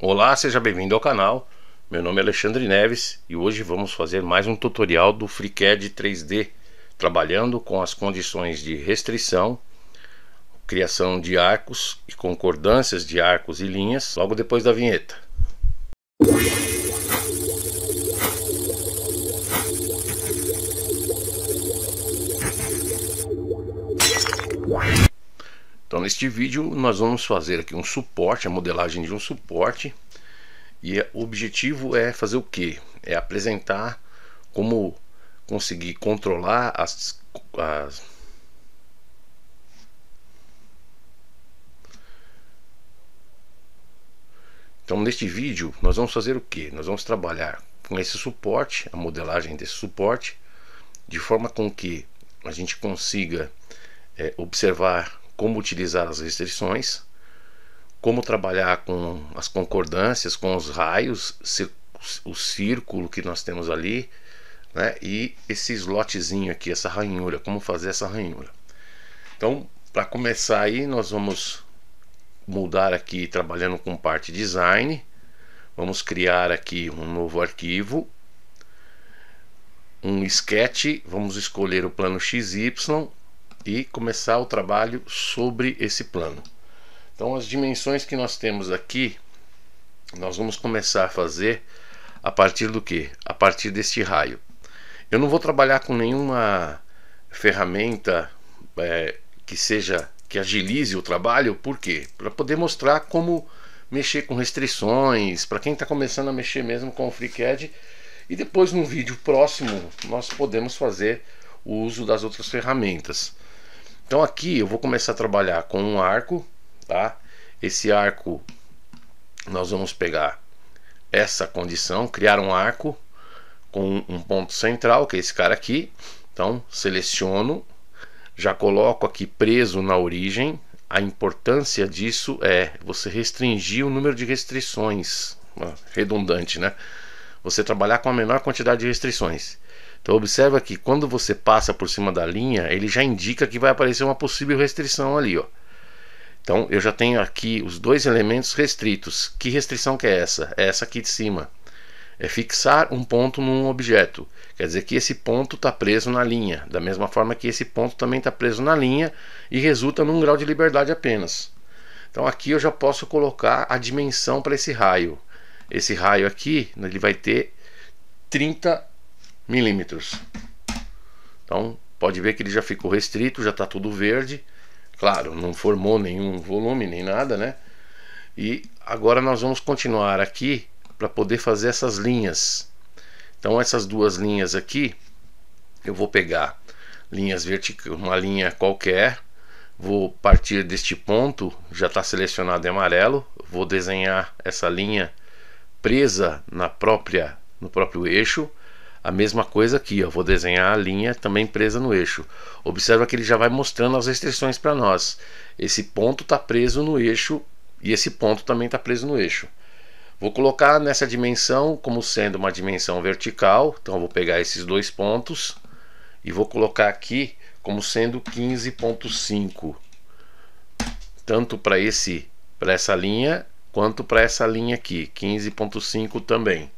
Olá, seja bem-vindo ao canal. Meu nome é Alexandre Neves e hoje vamos fazer mais um tutorial do FreeCAD 3D, trabalhando com as condições de restrição, criação de arcos e concordâncias de arcos e linhas, logo depois da vinheta. Então neste vídeo nós vamos fazer aqui um suporte, a modelagem de um suporte e é, o objetivo é fazer o que? É apresentar como conseguir controlar as, as Então neste vídeo nós vamos fazer o que? Nós vamos trabalhar com esse suporte, a modelagem desse suporte, de forma com que a gente consiga é, observar como utilizar as restrições, como trabalhar com as concordâncias, com os raios, o círculo que nós temos ali, né? E esse slotzinho aqui, essa ranhura, como fazer essa ranhura. Então, para começar aí, nós vamos mudar aqui trabalhando com parte design. Vamos criar aqui um novo arquivo, um sketch, vamos escolher o plano XY e começar o trabalho sobre esse plano. Então, as dimensões que nós temos aqui, nós vamos começar a fazer a partir do que? A partir deste raio. Eu não vou trabalhar com nenhuma ferramenta é, que seja que agilize o trabalho, por quê? Para poder mostrar como mexer com restrições, para quem está começando a mexer mesmo com o FreeCAD. E depois, num vídeo próximo, nós podemos fazer o uso das outras ferramentas. Então aqui eu vou começar a trabalhar com um arco, tá? Esse arco nós vamos pegar essa condição, criar um arco com um ponto central, que é esse cara aqui. Então seleciono, já coloco aqui preso na origem. A importância disso é você restringir o número de restrições, ah, redundante, né? Você trabalhar com a menor quantidade de restrições. Então observa que quando você passa por cima da linha, ele já indica que vai aparecer uma possível restrição ali, ó. Então eu já tenho aqui os dois elementos restritos. Que restrição que é essa? É essa aqui de cima. É fixar um ponto num objeto. Quer dizer que esse ponto está preso na linha, da mesma forma que esse ponto também está preso na linha e resulta num grau de liberdade apenas. Então aqui eu já posso colocar a dimensão para esse raio. Esse raio aqui ele vai ter 30 milímetros. Então, pode ver que ele já ficou restrito, já está tudo verde. Claro, não formou nenhum volume nem nada, né? E agora nós vamos continuar aqui para poder fazer essas linhas. Então, essas duas linhas aqui, eu vou pegar linhas verticais, uma linha qualquer, vou partir deste ponto, já está selecionado em amarelo, vou desenhar essa linha presa na própria no próprio eixo a mesma coisa aqui, vou desenhar a linha também presa no eixo. Observa que ele já vai mostrando as restrições para nós. Esse ponto está preso no eixo e esse ponto também está preso no eixo. Vou colocar nessa dimensão como sendo uma dimensão vertical, então vou pegar esses dois pontos e vou colocar aqui como sendo 15.5, tanto para esse para essa linha quanto para essa linha aqui, 15.5 também.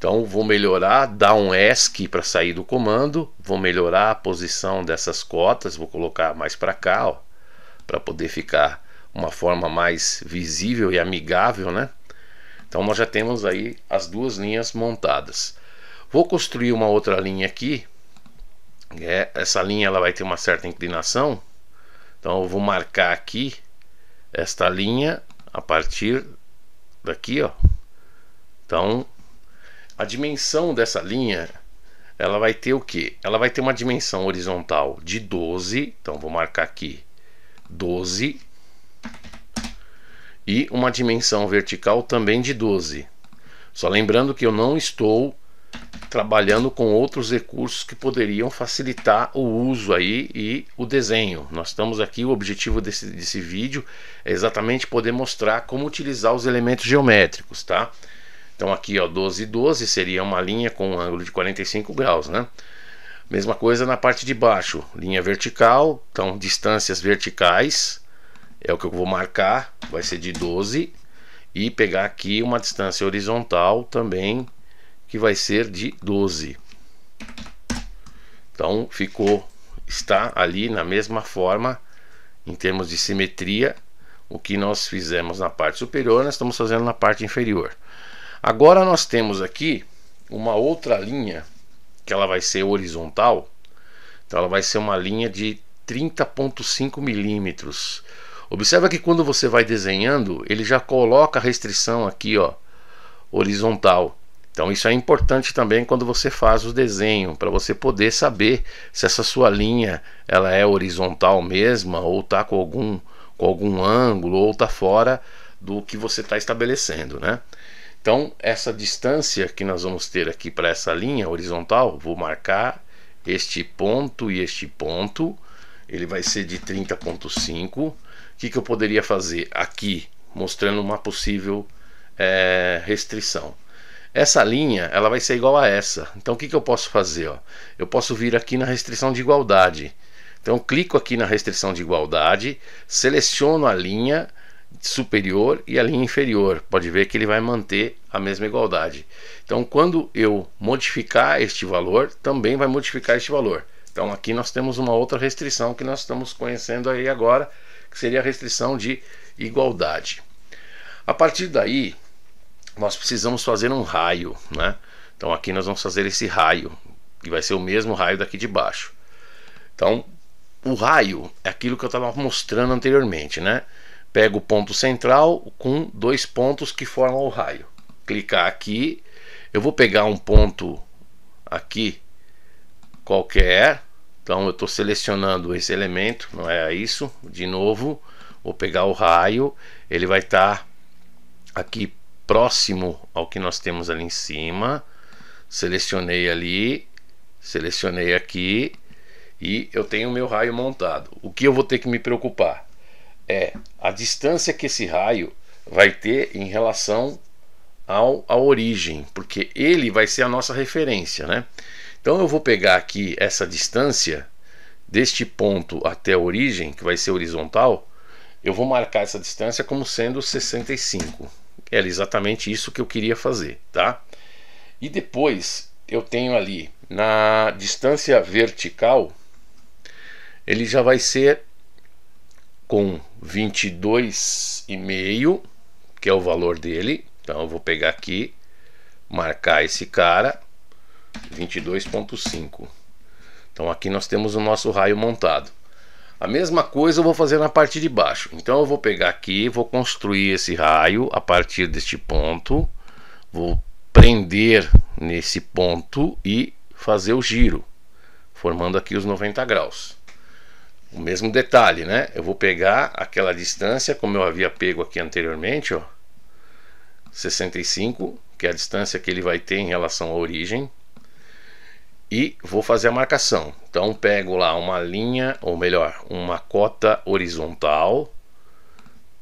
Então vou melhorar, dar um ESC para sair do comando, vou melhorar a posição dessas cotas, vou colocar mais para cá, para poder ficar uma forma mais visível e amigável, né? Então nós já temos aí as duas linhas montadas. Vou construir uma outra linha aqui. É, essa linha ela vai ter uma certa inclinação. Então eu vou marcar aqui esta linha a partir daqui, ó. Então a dimensão dessa linha, ela vai ter o que? Ela vai ter uma dimensão horizontal de 12, então vou marcar aqui 12 e uma dimensão vertical também de 12. Só lembrando que eu não estou trabalhando com outros recursos que poderiam facilitar o uso aí e o desenho. Nós estamos aqui, o objetivo desse, desse vídeo é exatamente poder mostrar como utilizar os elementos geométricos, tá? Então aqui ó, 12 e 12 seria uma linha com um ângulo de 45 graus, né? Mesma coisa na parte de baixo, linha vertical, então distâncias verticais é o que eu vou marcar, vai ser de 12 e pegar aqui uma distância horizontal também que vai ser de 12. Então ficou está ali na mesma forma em termos de simetria o que nós fizemos na parte superior, nós estamos fazendo na parte inferior. Agora nós temos aqui uma outra linha que ela vai ser horizontal. Então ela vai ser uma linha de 30.5 milímetros. Observa que quando você vai desenhando, ele já coloca a restrição aqui, ó, horizontal. Então isso é importante também quando você faz o desenho, para você poder saber se essa sua linha ela é horizontal mesma ou tá com algum com algum ângulo ou tá fora do que você está estabelecendo, né? Então, essa distância que nós vamos ter aqui para essa linha horizontal, vou marcar este ponto e este ponto, ele vai ser de 30.5. O que, que eu poderia fazer aqui, mostrando uma possível é, restrição? Essa linha ela vai ser igual a essa. Então, o que, que eu posso fazer? Ó? Eu posso vir aqui na restrição de igualdade. Então, clico aqui na restrição de igualdade, seleciono a linha superior e a linha inferior. Pode ver que ele vai manter a mesma igualdade. Então, quando eu modificar este valor, também vai modificar este valor. Então, aqui nós temos uma outra restrição que nós estamos conhecendo aí agora, que seria a restrição de igualdade. A partir daí, nós precisamos fazer um raio, né? Então, aqui nós vamos fazer esse raio, que vai ser o mesmo raio daqui de baixo. Então, o raio é aquilo que eu estava mostrando anteriormente, né? Pego o ponto central com dois pontos que formam o raio. Clicar aqui, eu vou pegar um ponto aqui qualquer. Então eu estou selecionando esse elemento, não é isso? De novo, vou pegar o raio, ele vai estar tá aqui próximo ao que nós temos ali em cima. Selecionei ali, selecionei aqui e eu tenho o meu raio montado. O que eu vou ter que me preocupar? é a distância que esse raio vai ter em relação ao, à origem, porque ele vai ser a nossa referência, né? Então eu vou pegar aqui essa distância deste ponto até a origem, que vai ser horizontal, eu vou marcar essa distância como sendo 65. Era exatamente isso que eu queria fazer, tá? E depois eu tenho ali na distância vertical, ele já vai ser com 22,5, que é o valor dele. Então eu vou pegar aqui, marcar esse cara, 22,5. Então aqui nós temos o nosso raio montado. A mesma coisa eu vou fazer na parte de baixo. Então eu vou pegar aqui, vou construir esse raio a partir deste ponto, vou prender nesse ponto e fazer o giro, formando aqui os 90 graus. O mesmo detalhe, né? Eu vou pegar aquela distância, como eu havia pego aqui anteriormente, ó. 65, que é a distância que ele vai ter em relação à origem. E vou fazer a marcação. Então pego lá uma linha, ou melhor, uma cota horizontal.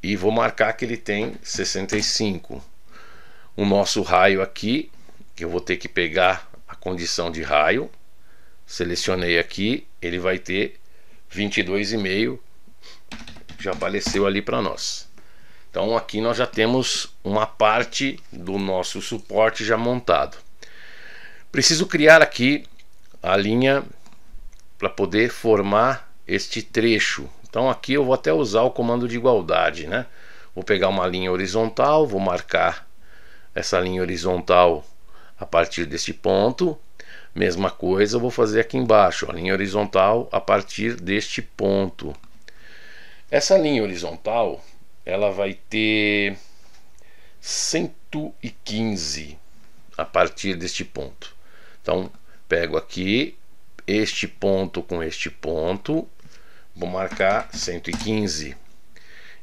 E vou marcar que ele tem 65. O nosso raio aqui, que eu vou ter que pegar a condição de raio. Selecionei aqui, ele vai ter 22,5 já apareceu ali para nós. Então aqui nós já temos uma parte do nosso suporte já montado. Preciso criar aqui a linha para poder formar este trecho. Então aqui eu vou até usar o comando de igualdade, né? Vou pegar uma linha horizontal, vou marcar essa linha horizontal a partir deste ponto Mesma coisa eu vou fazer aqui embaixo, a linha horizontal a partir deste ponto. Essa linha horizontal, ela vai ter 115 a partir deste ponto. Então, pego aqui este ponto com este ponto, vou marcar 115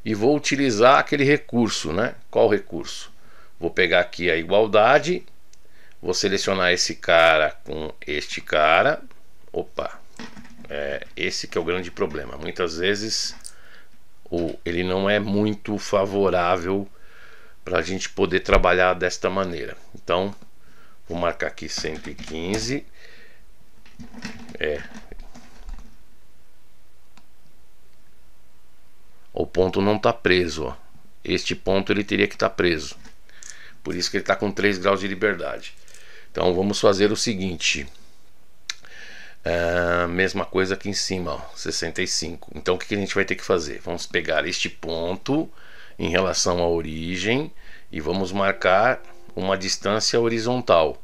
e vou utilizar aquele recurso, né? Qual recurso? Vou pegar aqui a igualdade Vou selecionar esse cara com este cara. Opa, é esse que é o grande problema. Muitas vezes o, ele não é muito favorável para a gente poder trabalhar desta maneira. Então, vou marcar aqui 115. É. O ponto não está preso. Ó. Este ponto ele teria que estar tá preso. Por isso que ele está com 3 graus de liberdade. Então vamos fazer o seguinte. É, mesma coisa aqui em cima, ó, 65. Então o que, que a gente vai ter que fazer? Vamos pegar este ponto em relação à origem e vamos marcar uma distância horizontal,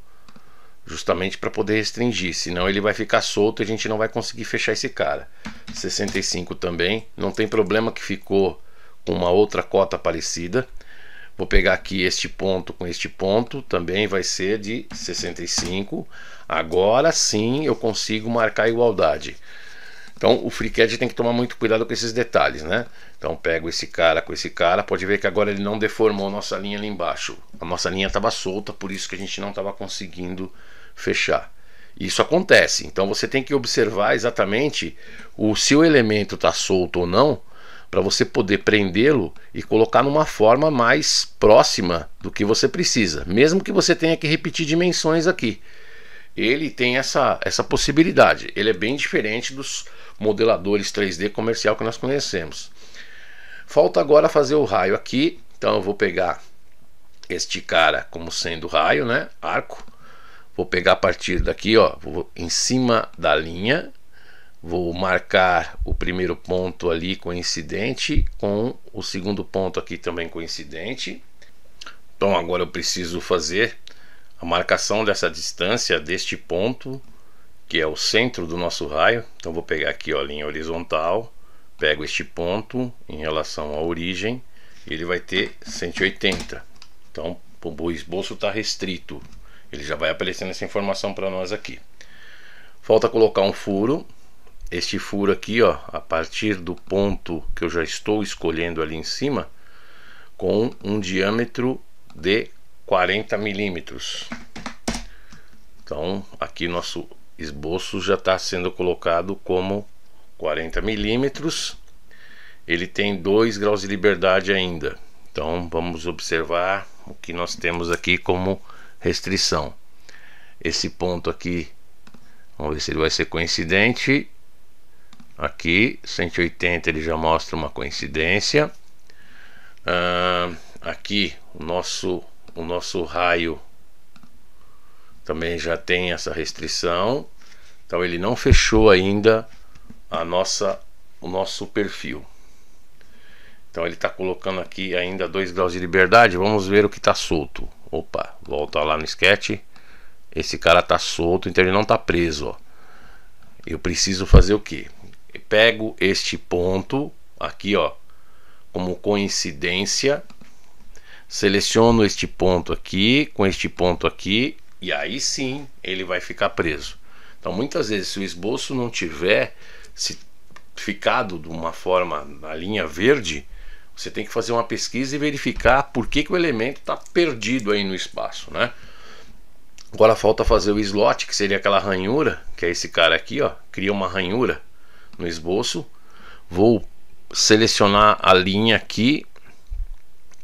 justamente para poder restringir, senão ele vai ficar solto e a gente não vai conseguir fechar esse cara. 65 também, não tem problema que ficou com uma outra cota parecida. Vou pegar aqui este ponto com este ponto, também vai ser de 65. Agora sim eu consigo marcar a igualdade. Então o FreeCAD tem que tomar muito cuidado com esses detalhes, né? Então pego esse cara com esse cara, pode ver que agora ele não deformou nossa linha ali embaixo. A nossa linha estava solta, por isso que a gente não estava conseguindo fechar. Isso acontece, então você tem que observar exatamente o se o elemento está solto ou não, para você poder prendê-lo e colocar numa forma mais próxima do que você precisa, mesmo que você tenha que repetir dimensões aqui. Ele tem essa, essa possibilidade. Ele é bem diferente dos modeladores 3D comercial que nós conhecemos. Falta agora fazer o raio aqui. Então eu vou pegar este cara como sendo raio, né? Arco. Vou pegar a partir daqui, ó, em cima da linha Vou marcar o primeiro ponto ali coincidente com o segundo ponto aqui também coincidente. Então agora eu preciso fazer a marcação dessa distância deste ponto que é o centro do nosso raio. Então vou pegar aqui a linha horizontal, pego este ponto em relação à origem, ele vai ter 180. Então o esboço está restrito. Ele já vai aparecendo essa informação para nós aqui. Falta colocar um furo este furo aqui, ó, a partir do ponto que eu já estou escolhendo ali em cima, com um diâmetro de 40 milímetros. Então, aqui nosso esboço já está sendo colocado como 40 milímetros. Ele tem 2 graus de liberdade ainda. Então, vamos observar o que nós temos aqui como restrição. Esse ponto aqui, vamos ver se ele vai ser coincidente, Aqui, 180 ele já mostra uma coincidência. Ah, aqui, o nosso, o nosso raio também já tem essa restrição. Então, ele não fechou ainda a nossa, o nosso perfil. Então, ele está colocando aqui ainda 2 graus de liberdade. Vamos ver o que está solto. Opa, volta lá no sketch. Esse cara está solto, então ele não está preso. Ó. Eu preciso fazer o quê? pego este ponto aqui, ó, como coincidência, seleciono este ponto aqui com este ponto aqui e aí sim ele vai ficar preso. Então muitas vezes se o esboço não tiver se ficado de uma forma na linha verde, você tem que fazer uma pesquisa e verificar por que, que o elemento está perdido aí no espaço, né? Agora falta fazer o slot, que seria aquela ranhura, que é esse cara aqui, ó, cria uma ranhura no esboço, vou selecionar a linha aqui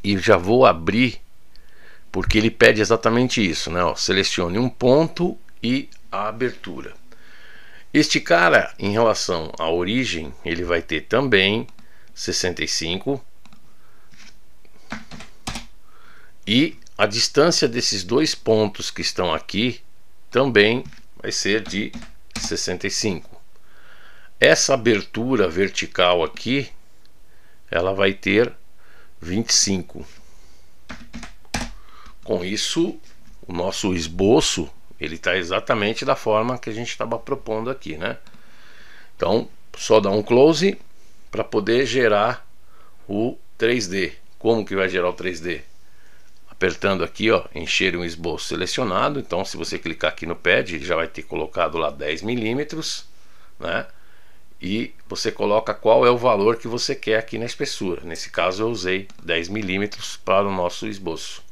e já vou abrir, porque ele pede exatamente isso, né? Ó, selecione um ponto e a abertura. Este cara, em relação à origem, ele vai ter também 65 e a distância desses dois pontos que estão aqui também vai ser de 65. Essa abertura vertical aqui, ela vai ter 25. Com isso, o nosso esboço, ele está exatamente da forma que a gente estava propondo aqui, né? Então, só dá um close para poder gerar o 3D. Como que vai gerar o 3D? Apertando aqui, ó, encher um esboço selecionado. Então, se você clicar aqui no pad, ele já vai ter colocado lá 10 milímetros, né? e você coloca qual é o valor que você quer aqui na espessura. Nesse caso eu usei 10 milímetros para o nosso esboço.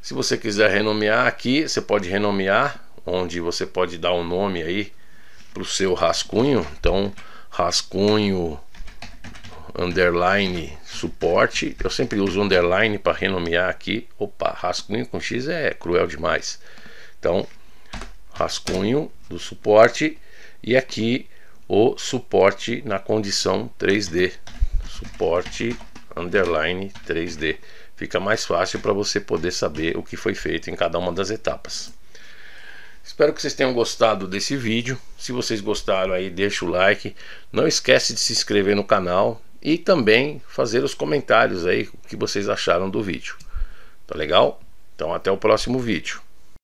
Se você quiser renomear aqui, você pode renomear, onde você pode dar um nome aí para o seu rascunho. Então, rascunho underline suporte. Eu sempre uso underline para renomear aqui. Opa, rascunho com X é cruel demais. Então, rascunho do suporte e aqui o suporte na condição 3D, suporte underline 3D. Fica mais fácil para você poder saber o que foi feito em cada uma das etapas. Espero que vocês tenham gostado desse vídeo. Se vocês gostaram aí, deixa o like. Não esquece de se inscrever no canal e também fazer os comentários aí o que vocês acharam do vídeo. Tá legal? Então até o próximo vídeo.